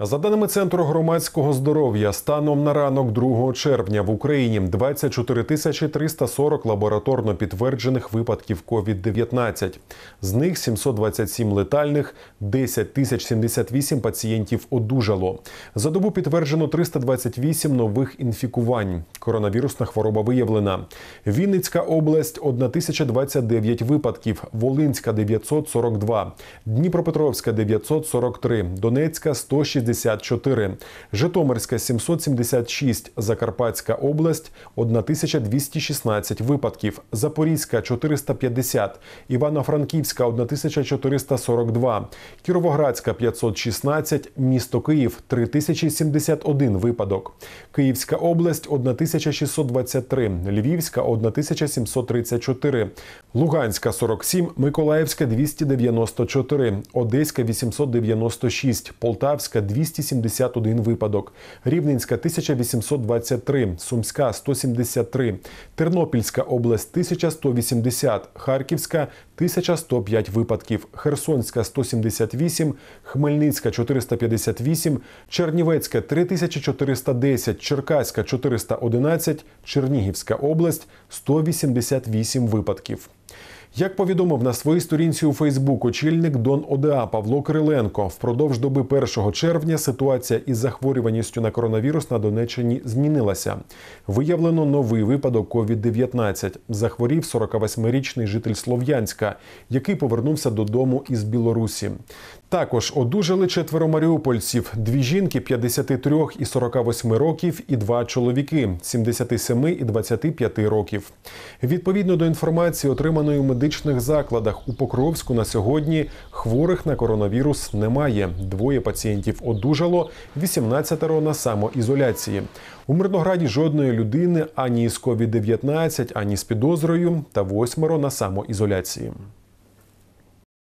За даними центру громадського здоров'я, станом на ранок 2 червня в Україні 24 тисячі 340 лабораторно підтверджених випадків COVID-19. З них 727 летальних, 10 тисяч 78 пацієнтів одужало. За добу підтверджено 328 нових інфікувань. Коронавірусна хвороба виявлена. Вінницька область 1029 випадків, Волинська 942, Дніпропетровська 943, Донецька 160. 64, Житомирська 776, Закарпатська область 1216 випадків, Запорізька 450, Івано-Франківська 1442, Кіровоградська 516, місто Київ 3071 випадок, Київська область 1623, Львівська 1734, Луганська 47, Миколаївська 294, Одеська 896, Полтавська 271 випадок, Рівненська 1823, Сумська 173, Тернопільська область 1180, Харківська 1105 випадків, Херсонська 178, Хмельницька 458, Чернівецька 3410, Черкаська 411, Чернігівська область 188 випадків. Як повідомив на своїй сторінці у Фейсбук очільник Дон ОДА Павло Кириленко, впродовж доби 1 червня ситуація із захворюваністю на коронавірус на Донеччині змінилася. Виявлено новий випадок COVID-19. захворів 48-річний житель Слов'янська, який повернувся додому із Білорусі. Також одужали четверо маріупольців: дві жінки 53 і 48 років, і два чоловіки 77 і 25 років. Відповідно до інформації, отриманої в медичних закладах у Покровську на сьогодні хворих на коронавірус немає. Двоє пацієнтів одужало, 18-ро на самоізоляції. У Мирнограді жодної людини ані з covid 19 ані з підозрою, та восьмеро на самоізоляції.